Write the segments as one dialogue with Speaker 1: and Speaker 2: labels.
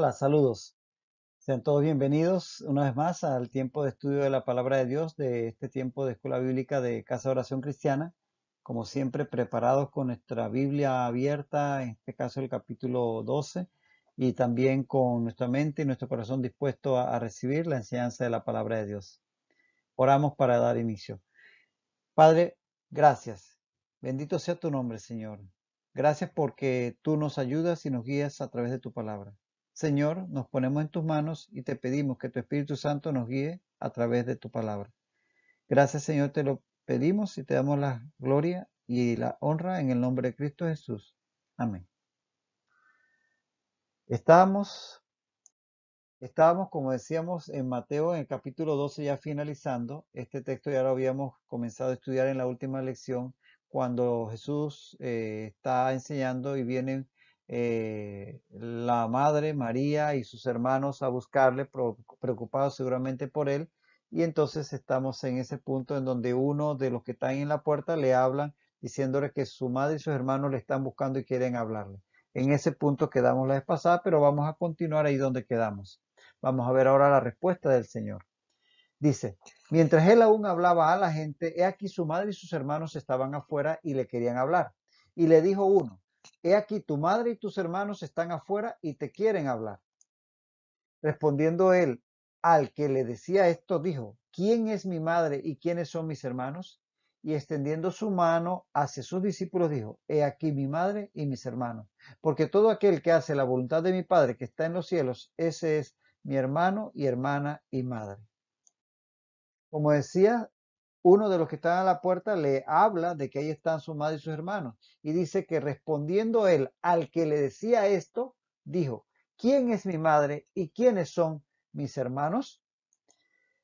Speaker 1: Hola, saludos. Sean todos bienvenidos una vez más al tiempo de estudio de la palabra de Dios de este tiempo de escuela bíblica de Casa de Oración Cristiana. Como siempre, preparados con nuestra Biblia abierta, en este caso el capítulo 12, y también con nuestra mente y nuestro corazón dispuesto a, a recibir la enseñanza de la palabra de Dios. Oramos para dar inicio. Padre, gracias. Bendito sea tu nombre, Señor. Gracias porque tú nos ayudas y nos guías a través de tu palabra. Señor, nos ponemos en tus manos y te pedimos que tu Espíritu Santo nos guíe a través de tu palabra. Gracias, Señor, te lo pedimos y te damos la gloria y la honra en el nombre de Cristo Jesús. Amén. Estábamos, estábamos, como decíamos, en Mateo, en el capítulo 12, ya finalizando. Este texto ya lo habíamos comenzado a estudiar en la última lección, cuando Jesús eh, está enseñando y vienen eh, la madre María y sus hermanos a buscarle, preocupados seguramente por él. Y entonces estamos en ese punto en donde uno de los que están en la puerta le hablan diciéndole que su madre y sus hermanos le están buscando y quieren hablarle. En ese punto quedamos la vez pasada, pero vamos a continuar ahí donde quedamos. Vamos a ver ahora la respuesta del Señor. Dice, mientras él aún hablaba a la gente, he aquí su madre y sus hermanos estaban afuera y le querían hablar. Y le dijo uno, He aquí tu madre y tus hermanos están afuera y te quieren hablar. Respondiendo él al que le decía esto, dijo, ¿quién es mi madre y quiénes son mis hermanos? Y extendiendo su mano hacia sus discípulos, dijo, He aquí mi madre y mis hermanos, porque todo aquel que hace la voluntad de mi Padre que está en los cielos, ese es mi hermano y hermana y madre. Como decía, uno de los que están a la puerta le habla de que ahí están su madre y sus hermanos. Y dice que respondiendo él al que le decía esto, dijo, ¿quién es mi madre y quiénes son mis hermanos?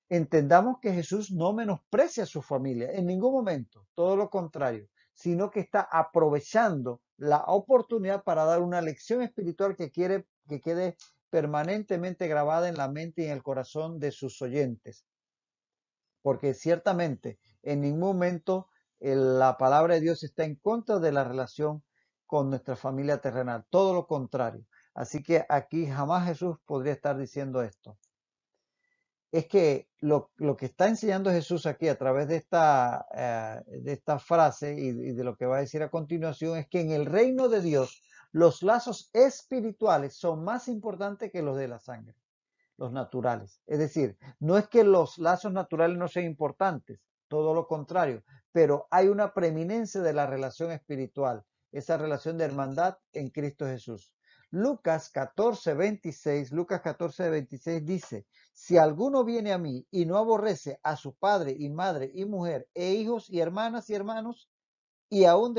Speaker 1: Entendamos que Jesús no menosprecia a su familia en ningún momento, todo lo contrario, sino que está aprovechando la oportunidad para dar una lección espiritual que quiere que quede permanentemente grabada en la mente y en el corazón de sus oyentes porque ciertamente en ningún momento eh, la palabra de Dios está en contra de la relación con nuestra familia terrenal, todo lo contrario. Así que aquí jamás Jesús podría estar diciendo esto. Es que lo, que está enseñando Jesús aquí a través de esta, eh, de esta frase y de lo que va a decir a continuación es que en el reino de Dios los lazos espirituales son más importantes que los de la sangre los naturales. Es decir, no es que los lazos naturales no sean importantes, todo lo contrario, pero hay una preeminencia de la relación espiritual, esa relación de hermandad en Cristo Jesús. Lucas 14, 26, Lucas 14, 26 dice, si alguno viene a mí y no aborrece a su padre y madre y mujer e hijos y hermanas y hermanos, y aún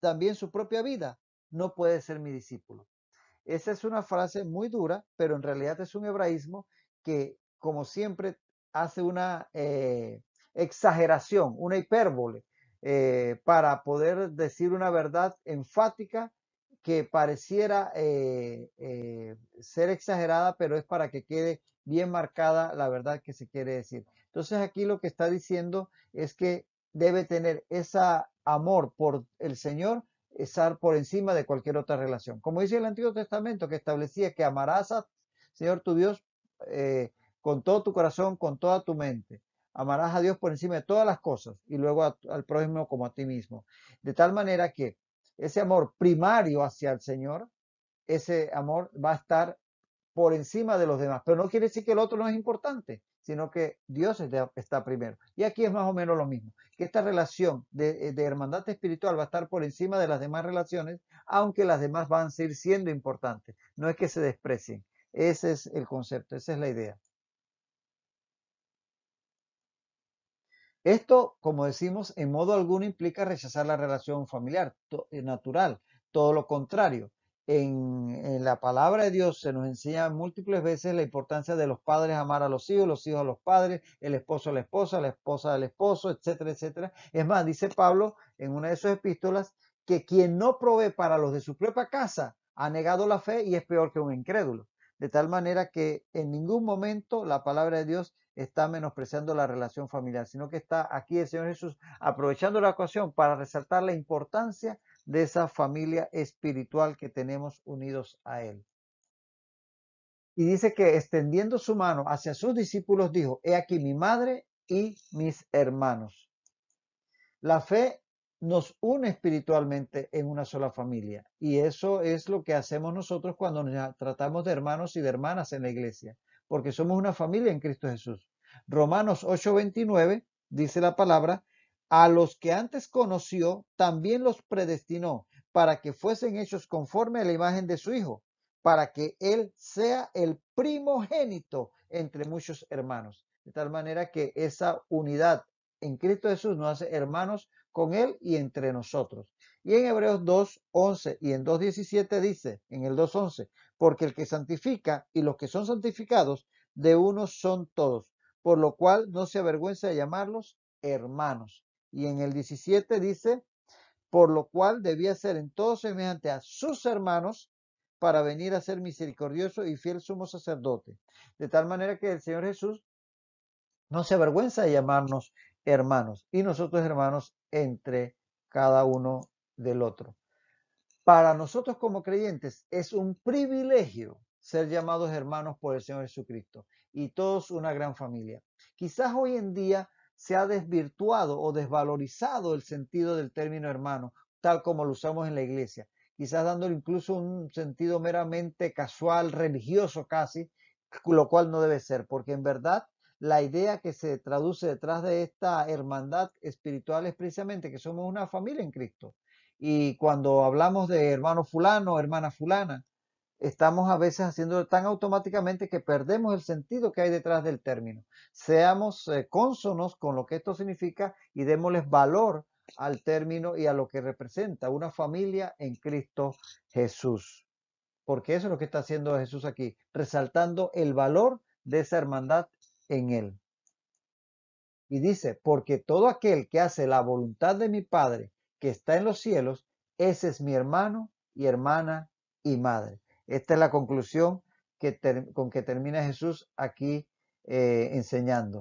Speaker 1: también su propia vida, no puede ser mi discípulo. Esa es una frase muy dura, pero en realidad es un hebraísmo que, como siempre, hace una eh, exageración, una hipérbole, eh, para poder decir una verdad enfática que pareciera eh, ser exagerada, pero es para que quede bien marcada la verdad que se quiere decir. Entonces aquí lo que está diciendo es que debe tener ese amor por el Señor estar por encima de cualquier otra relación. Como dice el Antiguo Testamento, que establecía que amarás a Señor tu Dios eh, con todo tu corazón, con toda tu mente. Amarás a Dios por encima de todas las cosas y luego al prójimo como a ti mismo. De tal manera que ese amor primario hacia el Señor, ese amor va a estar por encima de los demás. Pero no quiere decir que el otro no es importante sino que Dios está primero. Y aquí es más o menos lo mismo, que esta relación eh, de, hermandad espiritual va a estar por encima de las demás relaciones, aunque las demás van a seguir siendo importantes. No es que se desprecien. Ese es el concepto, esa es la idea. Esto, como decimos, en modo alguno implica rechazar la relación familiar, eh, natural, todo lo contrario en, la palabra de Dios se nos enseña múltiples veces la importancia de los padres amar a los hijos, los hijos a los padres, el esposo a la esposa, la esposa al esposo, etcétera, etcétera. Es más, dice Pablo en una de sus epístolas que quien no provee para los de su propia casa ha negado la fe y es peor que un incrédulo. De tal manera que en ningún momento la palabra de Dios está menospreciando la relación familiar, sino que está aquí el Señor Jesús aprovechando la ocasión para resaltar la importancia de esa familia espiritual que tenemos unidos a Él. Y dice que extendiendo su mano hacia sus discípulos dijo, he aquí mi madre y mis hermanos. La fe nos une espiritualmente en una sola familia y eso es lo que hacemos nosotros cuando tratamos de hermanos y de hermanas en la iglesia, porque somos una familia en Cristo Jesús. Romanos 8:29 dice la palabra, a los que antes conoció, también los predestinó para que fuesen hechos conforme a la imagen de su Hijo, para que Él sea el primogénito entre muchos hermanos. De tal manera que esa unidad en Cristo Jesús nos hace hermanos con Él y entre nosotros. Y en Hebreos 2.11 y en 2.17 dice, en el 2.11, porque el que santifica y los que son santificados, de unos son todos, por lo cual no se avergüenza de llamarlos hermanos. Y en el 17 dice, por lo cual debía ser en todo semejante a sus hermanos para venir a ser misericordioso y fiel sumo sacerdote. De tal manera que el Señor Jesús no se avergüenza de llamarnos hermanos y nosotros hermanos entre cada uno del otro. Para nosotros como creyentes es un privilegio ser llamados hermanos por el Señor Jesucristo y todos una gran familia. Quizás hoy en día se ha desvirtuado o desvalorizado el sentido del término hermano, tal como lo usamos en la iglesia, quizás dándole incluso un sentido meramente casual, religioso casi, lo cual no debe ser, porque en verdad la idea que se traduce detrás de esta hermandad espiritual es precisamente que somos una familia en Cristo. Y cuando hablamos de hermano fulano, hermana fulana, estamos a veces haciéndolo tan automáticamente que perdemos el sentido que hay detrás del término. Seamos eh, cónsonos con lo que esto significa y démosles valor al término y a lo que representa una familia en Cristo Jesús. Porque eso es lo que está haciendo Jesús aquí, resaltando el valor de esa hermandad en él. Y dice, porque todo aquel que hace la voluntad de mi Padre que está en los cielos, ese es mi hermano y hermana y madre. Esta es la conclusión con que termina Jesús aquí eh, enseñando.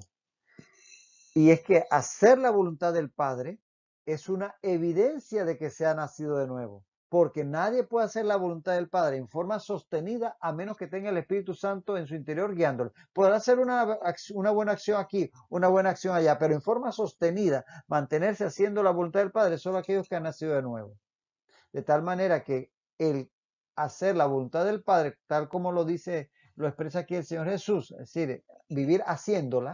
Speaker 1: Y es que hacer la voluntad del Padre es una evidencia de que se ha nacido de nuevo, porque nadie puede hacer la voluntad del Padre en forma sostenida a menos que tenga el Espíritu Santo en su interior guiándolo. Podrá hacer una, una buena acción aquí, una buena acción allá, pero en forma sostenida, mantenerse haciendo la voluntad del Padre, solo aquellos que han nacido de nuevo. De tal manera que el hacer la voluntad del Padre, tal como lo dice, lo expresa aquí el Señor Jesús, es decir, vivir haciéndola,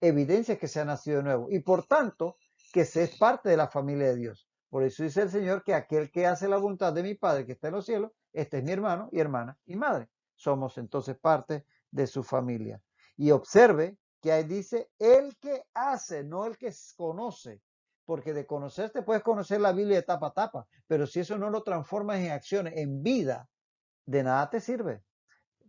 Speaker 1: evidencia que se ha nacido de nuevo y por tanto que se es parte de la familia de Dios. Por eso dice el Señor que aquel que hace la voluntad de mi Padre que está en los cielos, este es mi hermano y hermana y madre. Somos entonces parte de su familia. Y observe que ahí dice el que hace, no el que conoce porque de conocerte puedes conocer la Biblia de tapa a tapa, pero si eso no lo transformas en acciones, en vida, de nada te sirve.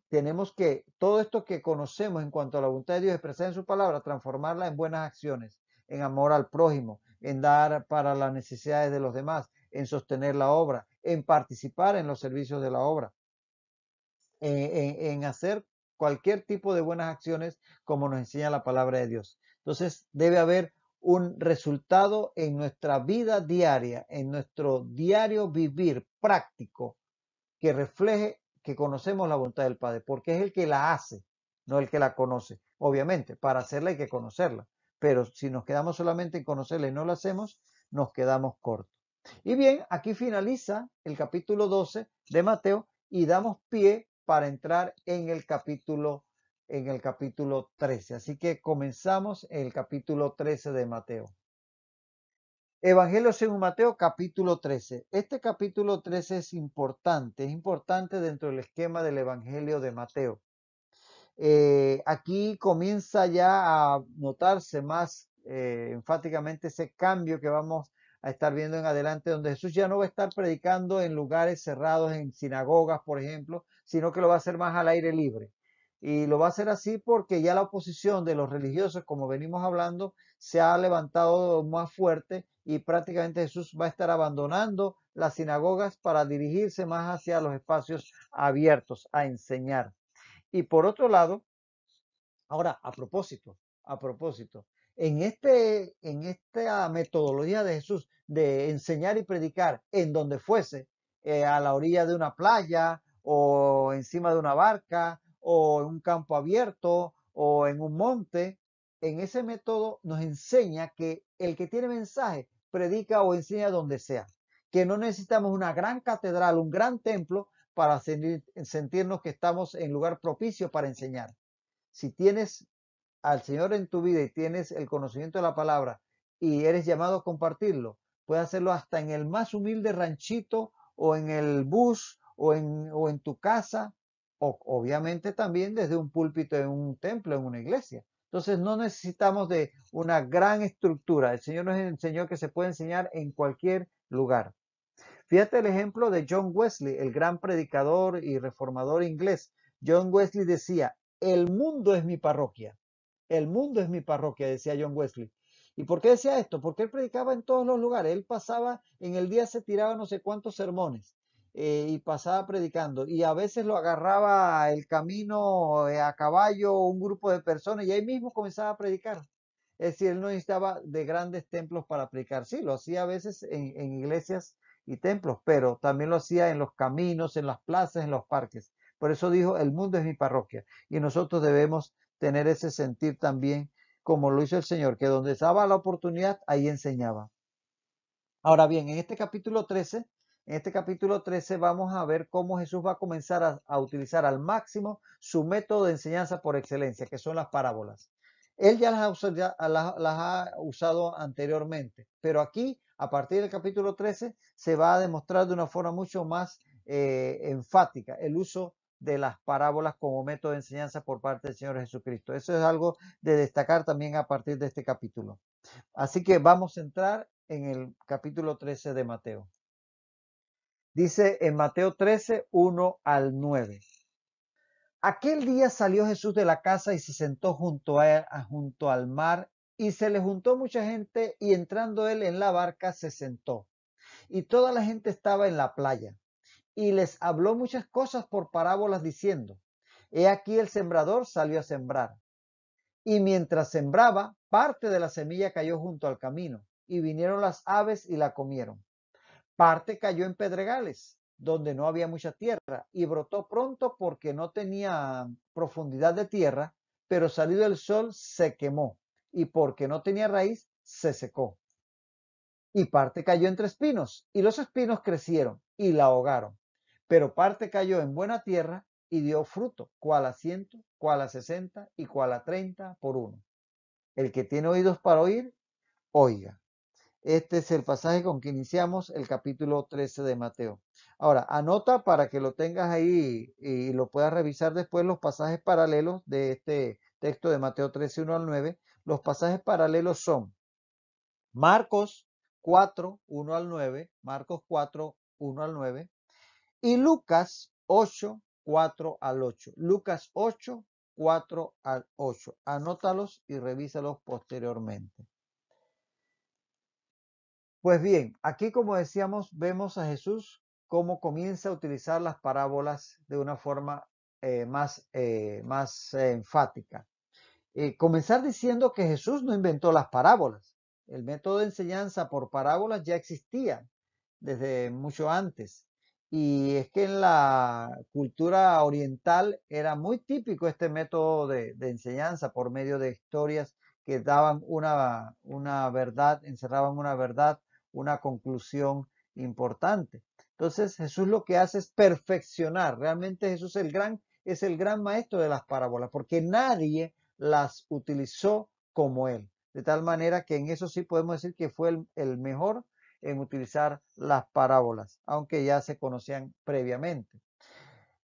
Speaker 1: Tenemos que todo esto que conocemos en cuanto a la voluntad de Dios expresada en su palabra, transformarla en buenas acciones, en amor al prójimo, en dar para las necesidades de los demás, en sostener la obra, en participar en los servicios de la obra, en, en hacer cualquier tipo de buenas acciones como nos enseña la palabra de Dios. Entonces debe haber un resultado en nuestra vida diaria, en nuestro diario vivir práctico, que refleje que conocemos la voluntad del Padre, porque es el que la hace, no el que la conoce. Obviamente, para hacerla hay que conocerla, pero si nos quedamos solamente en conocerla y no la hacemos, nos quedamos cortos. Y bien, aquí finaliza el capítulo 12 de Mateo y damos pie para entrar en el capítulo en el capítulo 13. Así que comenzamos el capítulo 13 de Mateo. Evangelio según Mateo, capítulo 13. Este capítulo 13 es importante, es importante dentro del esquema del Evangelio de Mateo. Eh, aquí comienza ya a notarse más eh, enfáticamente ese cambio que vamos a estar viendo en adelante, donde Jesús ya no va a estar predicando en lugares cerrados, en sinagogas, por ejemplo, sino que lo va a hacer más al aire libre. Y lo va a hacer así porque ya la oposición de los religiosos, como venimos hablando, se ha levantado más fuerte y prácticamente Jesús va a estar abandonando las sinagogas para dirigirse más hacia los espacios abiertos a enseñar. Y por otro lado, ahora a propósito, a propósito, en, este, en esta metodología de Jesús de enseñar y predicar en donde fuese, eh, a la orilla de una playa o encima de una barca o en un campo abierto o en un monte, en ese método nos enseña que el que tiene mensaje predica o enseña donde sea, que no necesitamos una gran catedral, un gran templo para sentirnos que estamos en lugar propicio para enseñar. Si tienes al Señor en tu vida y tienes el conocimiento de la palabra y eres llamado a compartirlo, puedes hacerlo hasta en el más humilde ranchito o en el bus o en, o en tu casa o, obviamente también desde un púlpito en un templo, en una iglesia. Entonces no necesitamos de una gran estructura. El Señor nos enseñó que se puede enseñar en cualquier lugar. Fíjate el ejemplo de John Wesley, el gran predicador y reformador inglés. John Wesley decía, el mundo es mi parroquia. El mundo es mi parroquia, decía John Wesley. ¿Y por qué decía esto? Porque él predicaba en todos los lugares. Él pasaba, en el día se tiraba no sé cuántos sermones. Eh, y pasaba predicando. Y a veces lo agarraba el camino eh, a caballo un grupo de personas y ahí mismo comenzaba a predicar. Es decir, él no necesitaba de grandes templos para predicar. Sí, lo hacía a veces en, en iglesias y templos, pero también lo hacía en los caminos, en las plazas, en los parques. Por eso dijo, el mundo es mi parroquia. Y nosotros debemos tener ese sentir también, como lo hizo el Señor, que donde estaba la oportunidad, ahí enseñaba. Ahora bien, en este capítulo 13 en este capítulo 13 vamos a ver cómo Jesús va a comenzar a, utilizar al máximo su método de enseñanza por excelencia, que son las parábolas. Él ya las ha, usado, anteriormente, pero aquí, a partir del capítulo 13, se va a demostrar de una forma mucho más eh, enfática el uso de las parábolas como método de enseñanza por parte del Señor Jesucristo. Eso es algo de destacar también a partir de este capítulo. Así que vamos a entrar en el capítulo 13 de Mateo. Dice en Mateo 13, 1 al 9. Aquel día salió Jesús de la casa y se sentó junto, a junto al mar y se le juntó mucha gente y entrando él en la barca se sentó. Y toda la gente estaba en la playa y les habló muchas cosas por parábolas diciendo, He aquí el sembrador salió a sembrar. Y mientras sembraba, parte de la semilla cayó junto al camino, y vinieron las aves y la comieron. Parte cayó en pedregales, donde no había mucha tierra, y brotó pronto porque no tenía profundidad de tierra, pero salido el sol se quemó, y porque no tenía raíz se secó. Y parte cayó entre espinos, y los espinos crecieron y la ahogaron, pero parte cayó en buena tierra y dio fruto, cual a ciento, cual a sesenta y cual a treinta por uno. El que tiene oídos para oír, oiga. Este es el pasaje con que iniciamos el capítulo 13 de Mateo. Ahora, anota para que lo tengas ahí y lo puedas revisar después los pasajes paralelos de este texto de Mateo 13, 1 al 9. Los pasajes paralelos son Marcos 4, 1 al 9, Marcos 4, 1 al 9, y Lucas 8, 4 al 8. Lucas 8, 4 al 8. Anótalos y revísalos posteriormente. Pues bien, aquí como decíamos, vemos a Jesús cómo comienza a utilizar las parábolas de una forma eh, más, eh, más enfática. Eh, comenzar diciendo que Jesús no inventó las parábolas. El método de enseñanza por parábolas ya existía desde mucho antes. Y es que en la cultura oriental era muy típico este método de, enseñanza por medio de historias que daban una, una verdad, encerraban una verdad una conclusión importante. Entonces Jesús lo que hace es perfeccionar. Realmente Jesús el gran, es el gran maestro de las parábolas porque nadie las utilizó como él. De tal manera que en eso sí podemos decir que fue el, el mejor en utilizar las parábolas, aunque ya se conocían previamente.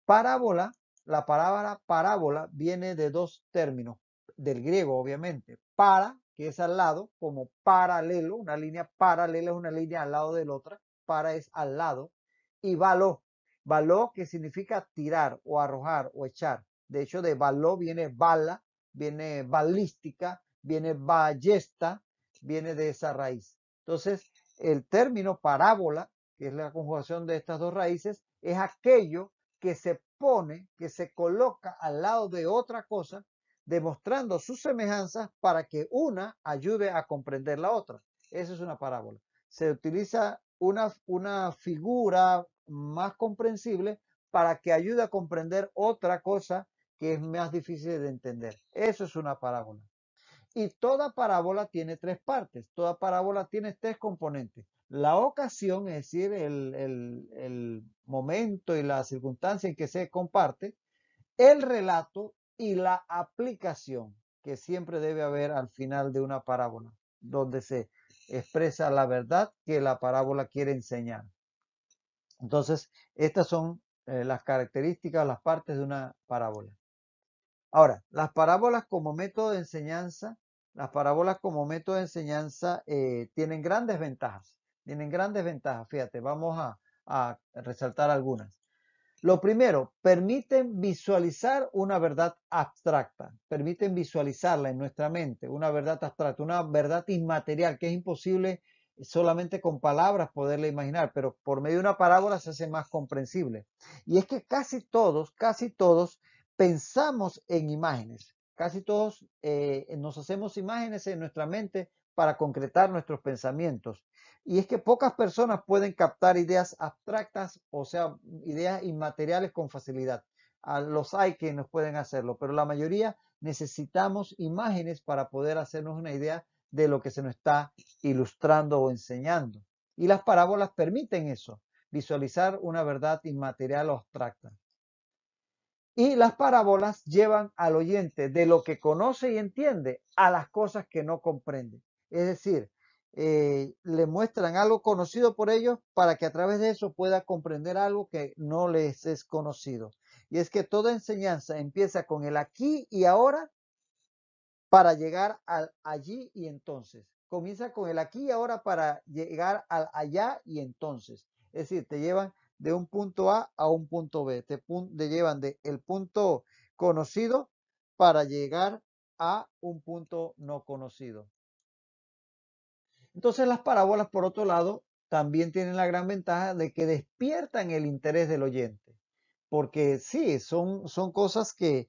Speaker 1: Parábola, la palabra parábola viene de dos términos, del griego obviamente. Para que es al lado, como paralelo, una línea paralela es una línea al lado de la otra, para es al lado, y baló, baló que significa tirar o arrojar o echar. De hecho, de baló viene bala, viene balística, viene ballesta, viene de esa raíz. Entonces, el término parábola, que es la conjugación de estas dos raíces, es aquello que se pone, que se coloca al lado de otra cosa demostrando sus semejanzas para que una ayude a comprender la otra. Esa es una parábola. Se utiliza una, una figura más comprensible para que ayude a comprender otra cosa que es más difícil de entender. Eso es una parábola. Y toda parábola tiene tres partes, toda parábola tiene tres componentes. La ocasión, es decir, el, el momento y la circunstancia en que se comparte, el relato y la aplicación que siempre debe haber al final de una parábola, donde se expresa la verdad que la parábola quiere enseñar. Entonces, estas son eh, las características, las partes de una parábola. Ahora, las parábolas como método de enseñanza, las parábolas como método de enseñanza eh, tienen grandes ventajas, tienen grandes ventajas. Fíjate, vamos a resaltar algunas. Lo primero, permiten visualizar una verdad abstracta, permiten visualizarla en nuestra mente, una verdad abstracta, una verdad inmaterial que es imposible solamente con palabras poderla imaginar, pero por medio de una parábola se hace más comprensible. Y es que casi todos, casi todos pensamos en imágenes, casi todos eh, nos hacemos imágenes en nuestra mente para concretar nuestros pensamientos. Y es que pocas personas pueden captar ideas abstractas, o sea, ideas inmateriales con facilidad. A los hay que nos pueden hacerlo, pero la mayoría necesitamos imágenes para poder hacernos una idea de lo que se nos está ilustrando o enseñando. Y las parábolas permiten eso, visualizar una verdad inmaterial o abstracta. Y las parábolas llevan al oyente de lo que conoce y entiende a las cosas que no comprende. Es decir, eh, le muestran algo conocido por ellos para que a través de eso pueda comprender algo que no les es conocido. Y es que toda enseñanza empieza con el aquí y ahora para llegar al allí y entonces. Comienza con el aquí y ahora para llegar al allá y entonces. Es decir, te llevan de un punto A a un punto B. Te, llevan del el punto conocido para llegar a un punto no conocido. Entonces las parábolas, por otro lado, también tienen la gran ventaja de que despiertan el interés del oyente, porque sí, son, son cosas que,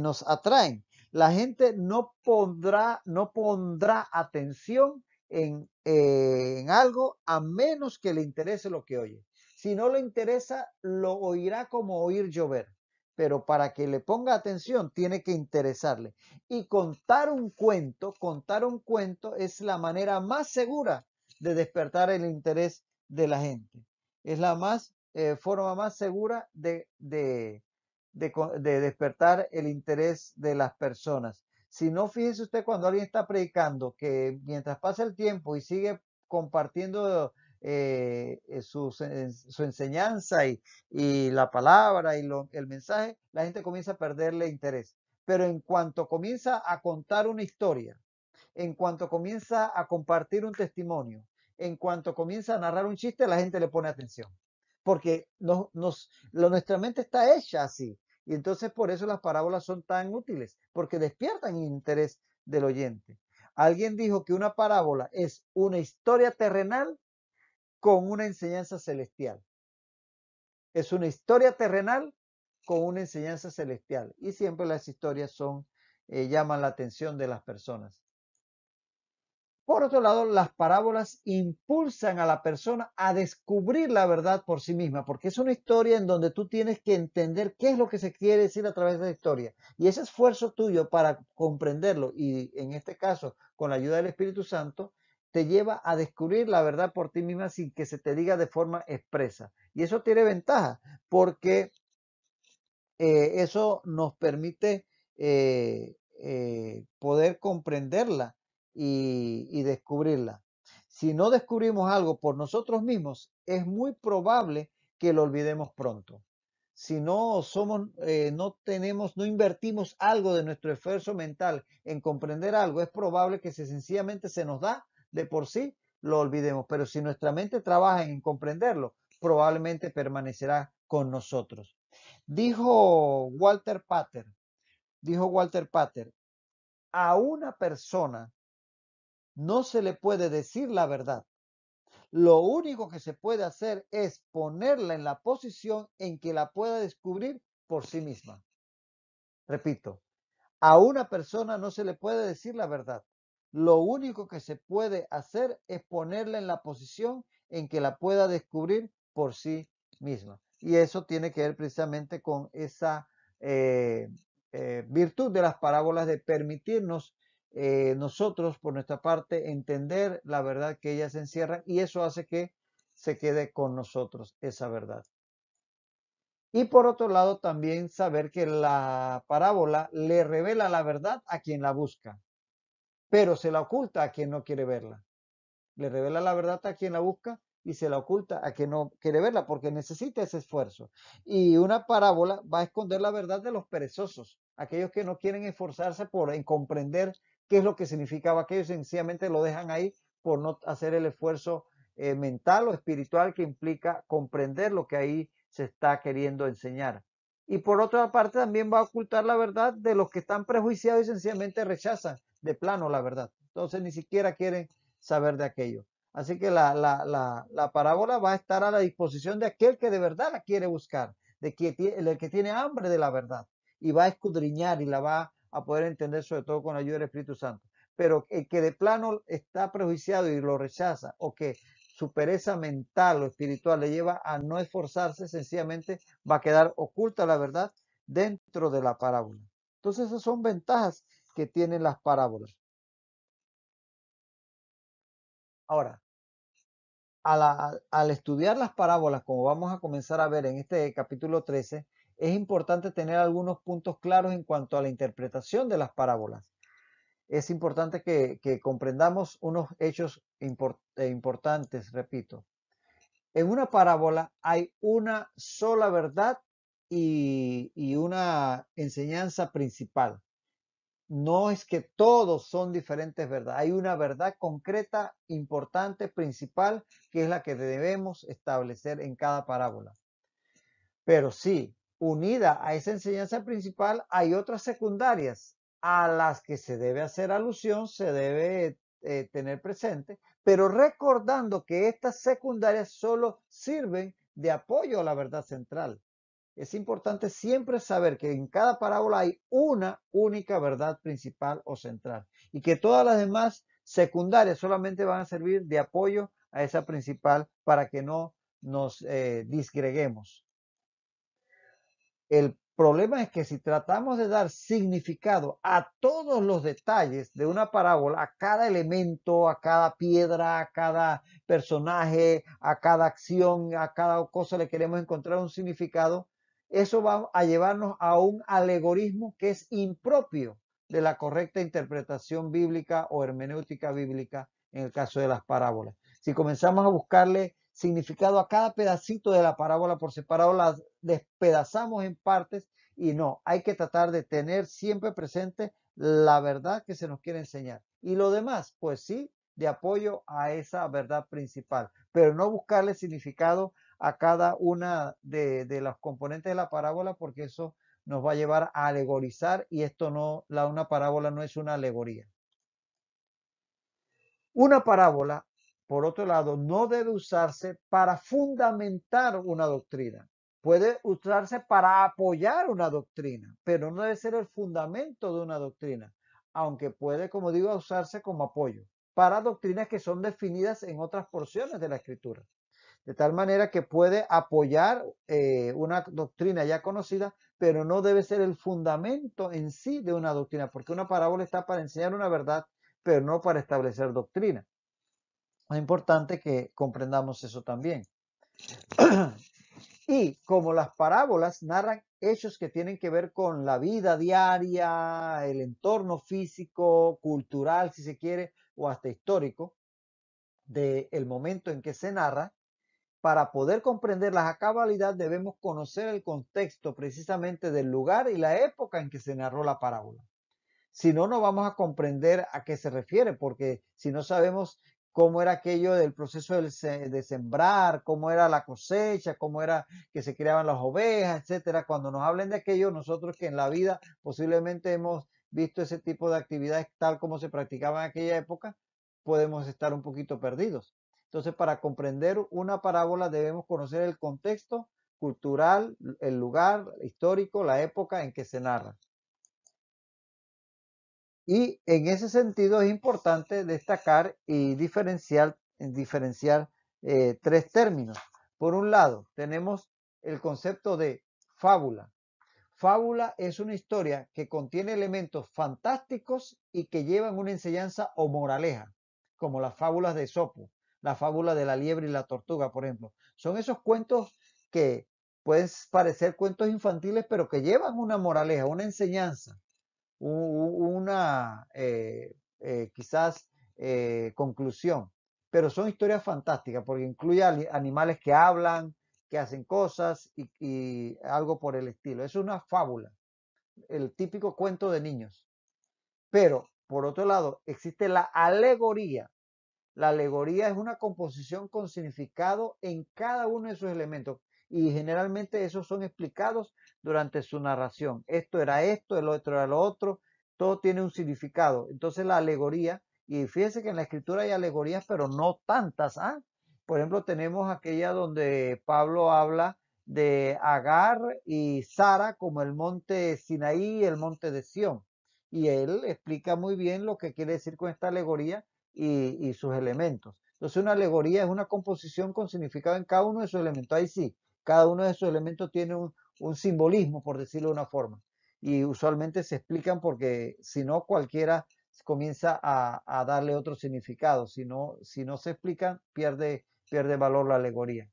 Speaker 1: nos atraen. La gente no pondrá, no pondrá atención en, eh, en algo a menos que le interese lo que oye. Si no le interesa, lo oirá como oír llover pero para que le ponga atención tiene que interesarle. Y contar un cuento, contar un cuento es la manera más segura de despertar el interés de la gente. Es la más, eh, forma más segura de, de, de, despertar el interés de las personas. Si no, fíjese usted cuando alguien está predicando que mientras pasa el tiempo y sigue compartiendo eh, eh, su, enseñanza y, la palabra y el mensaje, la gente comienza a perderle interés. Pero en cuanto comienza a contar una historia, en cuanto comienza a compartir un testimonio, en cuanto comienza a narrar un chiste, la gente le pone atención. Porque lo, nuestra mente está hecha así. Y entonces por eso las parábolas son tan útiles, porque despiertan interés del oyente. Alguien dijo que una parábola es una historia terrenal con una enseñanza celestial. Es una historia terrenal con una enseñanza celestial. Y siempre las historias son, eh, llaman la atención de las personas. Por otro lado, las parábolas impulsan a la persona a descubrir la verdad por sí misma, porque es una historia en donde tú tienes que entender qué es lo que se quiere decir a través de la historia. Y ese esfuerzo tuyo para comprenderlo, y en este caso con la ayuda del Espíritu Santo, te lleva a descubrir la verdad por ti misma sin que se te diga de forma expresa. Y eso tiene ventaja porque eh, eso nos permite eh, eh, poder comprenderla y, descubrirla. Si no descubrimos algo por nosotros mismos, es muy probable que lo olvidemos pronto si no somos, no tenemos, no invertimos algo de nuestro esfuerzo mental en comprender algo, es probable que se, sencillamente se nos da de por sí lo olvidemos, pero si nuestra mente trabaja en comprenderlo, probablemente permanecerá con nosotros. Dijo Walter Pater, dijo Walter Pater, a una persona no se le puede decir la verdad. Lo único que se puede hacer es ponerla en la posición en que la pueda descubrir por sí misma. Repito, a una persona no se le puede decir la verdad. Lo único que se puede hacer es ponerla en la posición en que la pueda descubrir por sí misma. Y eso tiene que ver precisamente con esa eh, eh, virtud de las parábolas de permitirnos eh, nosotros, por nuestra parte, entender la verdad que ellas encierran y eso hace que se quede con nosotros esa verdad. Y por otro lado, también saber que la parábola le revela la verdad a quien la busca pero se la oculta a quien no quiere verla. Le revela la verdad a quien la busca y se la oculta a quien no quiere verla porque necesita ese esfuerzo. Y una parábola va a esconder la verdad de los perezosos, aquellos que no quieren esforzarse por en comprender qué es lo que significaba aquello, sencillamente lo dejan ahí por no hacer el esfuerzo eh, mental o espiritual que implica comprender lo que ahí se está queriendo enseñar. Y por otra parte también va a ocultar la verdad de los que están prejuiciados y sencillamente rechazan de plano la verdad. Entonces ni siquiera quieren saber de aquello. Así que la, parábola va a estar a la disposición de aquel que de verdad la quiere buscar, de quien el que tiene hambre de la verdad y va a escudriñar y la va a poder entender sobre todo con ayuda del Espíritu Santo. Pero el que de plano está prejuiciado y lo rechaza o que su pereza mental o espiritual le lleva a no esforzarse, sencillamente va a quedar oculta la verdad dentro de la parábola. Entonces esas son ventajas que tienen las parábolas. Ahora, al estudiar las parábolas, como vamos a comenzar a ver en este capítulo 13, es importante tener algunos puntos claros en cuanto a la interpretación de las parábolas. Es importante que, comprendamos unos hechos eh, importantes, repito. En una parábola hay una sola verdad y una enseñanza principal no es que todos son diferentes verdades. Hay una verdad concreta, importante, principal, que es la que debemos establecer en cada parábola. Pero sí, unida a esa enseñanza principal hay otras secundarias a las que se debe hacer alusión, se debe eh, tener presente, pero recordando que estas secundarias solo sirven de apoyo a la verdad central es importante siempre saber que en cada parábola hay una única verdad principal o central y que todas las demás secundarias solamente van a servir de apoyo a esa principal para que no nos eh, disgreguemos. El problema es que si tratamos de dar significado a todos los detalles de una parábola, a cada elemento, a cada piedra, a cada personaje, a cada acción, a cada cosa le queremos encontrar un significado, eso va a llevarnos a un alegorismo que es impropio de la correcta interpretación bíblica o hermenéutica bíblica en el caso de las parábolas. Si comenzamos a buscarle significado a cada pedacito de la parábola por separado, la despedazamos en partes y no, hay que tratar de tener siempre presente la verdad que se nos quiere enseñar. Y lo demás, pues sí, de apoyo a esa verdad principal, pero no buscarle significado a cada una de, de los componentes de la parábola porque eso nos va a llevar a alegorizar y esto no, la, una parábola no es una alegoría. Una parábola, por otro lado, no debe usarse para fundamentar una doctrina. Puede usarse para apoyar una doctrina, pero no debe ser el fundamento de una doctrina, aunque puede, como digo, usarse como apoyo para doctrinas que son definidas en otras porciones de la escritura. De tal manera que puede apoyar eh, una doctrina ya conocida, pero no debe ser el fundamento en sí de una doctrina, porque una parábola está para enseñar una verdad, pero no para establecer doctrina. Es importante que comprendamos eso también. Y como las parábolas narran hechos que tienen que ver con la vida diaria, el entorno físico, cultural, si se quiere, o hasta histórico, del momento en que se narra, para poder comprenderlas a cabalidad debemos conocer el contexto precisamente del lugar y la época en que se narró la parábola. Si no, no vamos a comprender a qué se refiere, porque si no sabemos cómo era aquello del proceso de sembrar, cómo era la cosecha, cómo era que se criaban las ovejas, etcétera, cuando nos hablen de aquello, nosotros que en la vida posiblemente hemos visto ese tipo de actividades tal como se practicaba en aquella época, podemos estar un poquito perdidos. Entonces, para comprender una parábola debemos conocer el contexto cultural, el lugar histórico, la época en que se narra. Y en ese sentido es importante destacar y diferenciar, eh, tres términos. Por un lado, tenemos el concepto de fábula. Fábula es una historia que contiene elementos fantásticos y que llevan una enseñanza o moraleja, como las fábulas de Sopo la fábula de la liebre y la tortuga, por ejemplo. Son esos cuentos que pueden parecer cuentos infantiles, pero que llevan una moraleja, una enseñanza, una eh, eh, quizás eh, conclusión. Pero son historias fantásticas porque incluyen animales que hablan, que hacen cosas y algo por el estilo. Es una fábula, el típico cuento de niños. Pero, por otro lado, existe la alegoría la alegoría es una composición con significado en cada uno de sus elementos y generalmente esos son explicados durante su narración. Esto era esto, el otro era lo otro, todo tiene un significado. Entonces la alegoría, y fíjense que en la escritura hay alegorías, pero no tantas. ¿ah? Por ejemplo, tenemos aquella donde Pablo habla de Agar y Sara como el monte Sinaí y el monte de Sión. Y él explica muy bien lo que quiere decir con esta alegoría y, sus elementos. Entonces una alegoría es una composición con significado en cada uno de sus elementos. Ahí sí, cada uno de sus elementos tiene un, simbolismo, por decirlo de una forma. Y usualmente se explican porque si no cualquiera comienza a, darle otro significado. Si no, si no se explican, pierde, pierde valor la alegoría.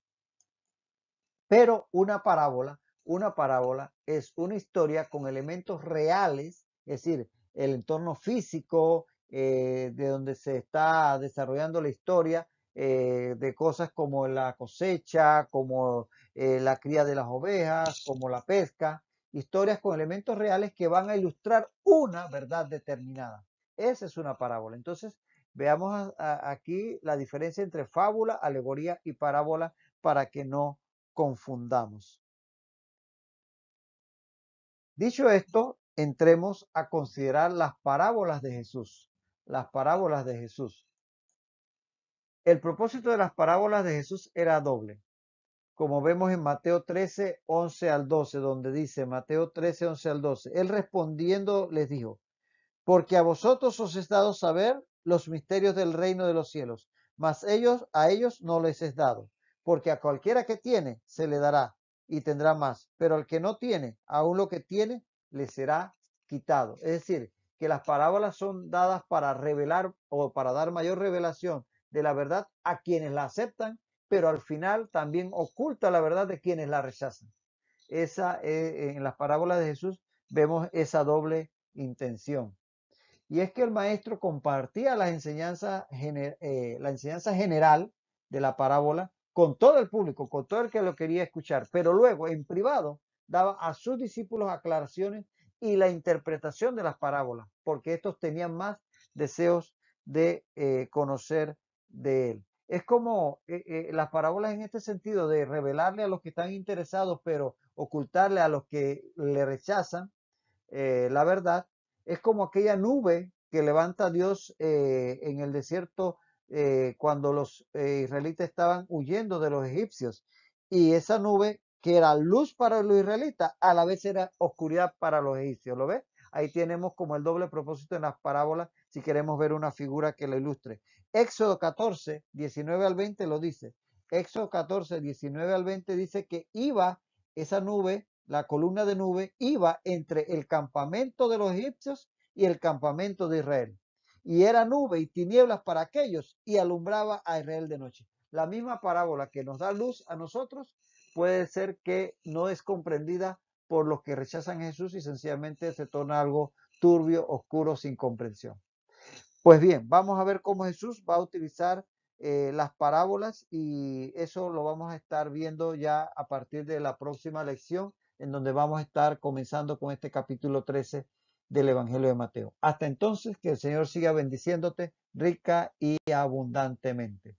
Speaker 1: Pero una parábola, una parábola es una historia con elementos reales, es decir, el entorno físico, eh, de donde se está desarrollando la historia, eh, de cosas como la cosecha, como eh, la cría de las ovejas, como la pesca, historias con elementos reales que van a ilustrar una verdad determinada. Esa es una parábola. Entonces, veamos aquí la diferencia entre fábula, alegoría y parábola para que no confundamos. Dicho esto, entremos a considerar las parábolas de Jesús las parábolas de Jesús. El propósito de las parábolas de Jesús era doble, como vemos en Mateo 13, 11 al 12, donde dice Mateo 13, 11 al 12. Él respondiendo les dijo, porque a vosotros os es dado saber los misterios del reino de los cielos, mas ellos a ellos no les es dado, porque a cualquiera que tiene se le dará y tendrá más, pero al que no tiene, aún lo que tiene le será quitado. Es decir, las parábolas son dadas para revelar o para dar mayor revelación de la verdad a quienes la aceptan, pero al final también oculta la verdad de quienes la rechazan. Esa, eh, en las parábolas de Jesús vemos esa doble intención. Y es que el maestro compartía las enseñanzas, eh, la enseñanza general de la parábola con todo el público, con todo el que lo quería escuchar, pero luego en privado daba a sus discípulos aclaraciones y la interpretación de las parábolas, porque estos tenían más deseos de eh, conocer de él. Es como eh, eh, las parábolas en este sentido de revelarle a los que están interesados, pero ocultarle a los que le rechazan la verdad, es como aquella nube que levanta Dios en el desierto cuando los israelitas estaban huyendo de los egipcios. Y esa nube que era luz para los israelitas, a la vez era oscuridad para los egipcios. ¿Lo ves? Ahí tenemos como el doble propósito en las parábolas, si queremos ver una figura que lo ilustre. Éxodo 14, 19 al 20 lo dice. Éxodo 14, 19 al 20 dice que iba esa nube, la columna de nube, iba entre el campamento de los egipcios y el campamento de Israel. Y era nube y tinieblas para aquellos y alumbraba a Israel de noche. La misma parábola que nos da luz a nosotros puede ser que no es comprendida por los que rechazan a Jesús y sencillamente se torna algo turbio, oscuro, sin comprensión. Pues bien, vamos a ver cómo Jesús va a utilizar eh, las parábolas y eso lo vamos a estar viendo ya a partir de la próxima lección, en donde vamos a estar comenzando con este capítulo 13 del Evangelio de Mateo. Hasta entonces, que el Señor siga bendiciéndote rica y abundantemente.